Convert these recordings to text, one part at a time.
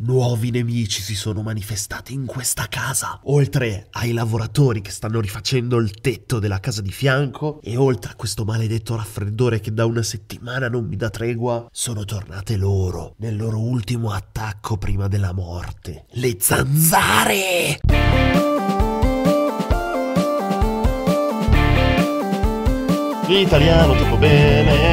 Nuovi nemici si sono manifestati in questa casa, oltre ai lavoratori che stanno rifacendo il tetto della casa di fianco e oltre a questo maledetto raffreddore che da una settimana non mi dà tregua, sono tornate loro nel loro ultimo attacco prima della morte. Le zanzare! Italiano tutto bene,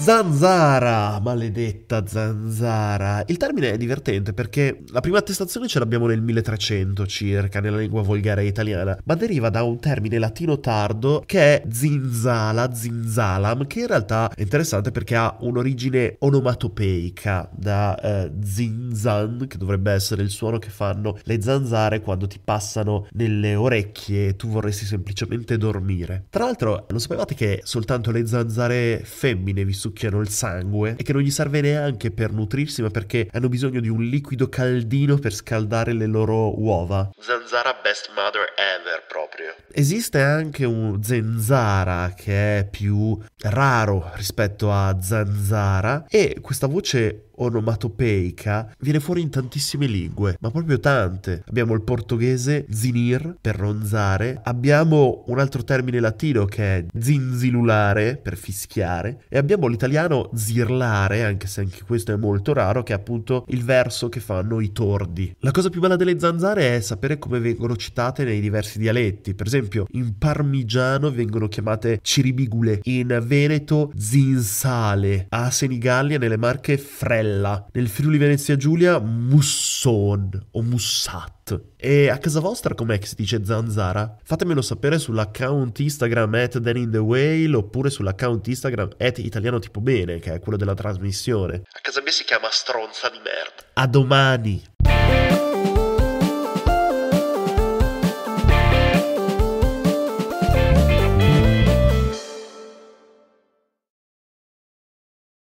Zanzara, maledetta zanzara. Il termine è divertente perché la prima attestazione ce l'abbiamo nel 1300 circa, nella lingua volgare italiana, ma deriva da un termine latino tardo che è zinzala, zinzalam, che in realtà è interessante perché ha un'origine onomatopeica, da eh, zinzan, che dovrebbe essere il suono che fanno le zanzare quando ti passano nelle orecchie e tu vorresti semplicemente dormire. Tra l'altro, non sapevate che soltanto le zanzare femmine, vissute succhiano il sangue e che non gli serve neanche per nutrirsi, ma perché hanno bisogno di un liquido caldino per scaldare le loro uova. Zanzara best mother ever proprio. Esiste anche un zenzara che è più raro rispetto a zanzara e questa voce onomatopeica viene fuori in tantissime lingue, ma proprio tante. Abbiamo il portoghese zinir per ronzare, abbiamo un altro termine latino che è zinzilulare per fischiare e abbiamo l'italiano zirlare, anche se anche questo è molto raro, che è appunto il verso che fanno i tordi. La cosa più bella delle zanzare è sapere come vengono citate nei diversi dialetti. Per esempio, in parmigiano vengono chiamate ciribigule, in veneto zinsale, a Senigallia nelle Marche frella sorella nel Friuli Venezia Giulia Musson o Mussat. E a casa vostra com'è che si dice zanzara? Fatemelo sapere sull'account Instagram at Dan Whale oppure sull'account Instagram at Italiano Tipo Bene, che è quello della trasmissione. A casa mia si chiama stronza di merda. A domani!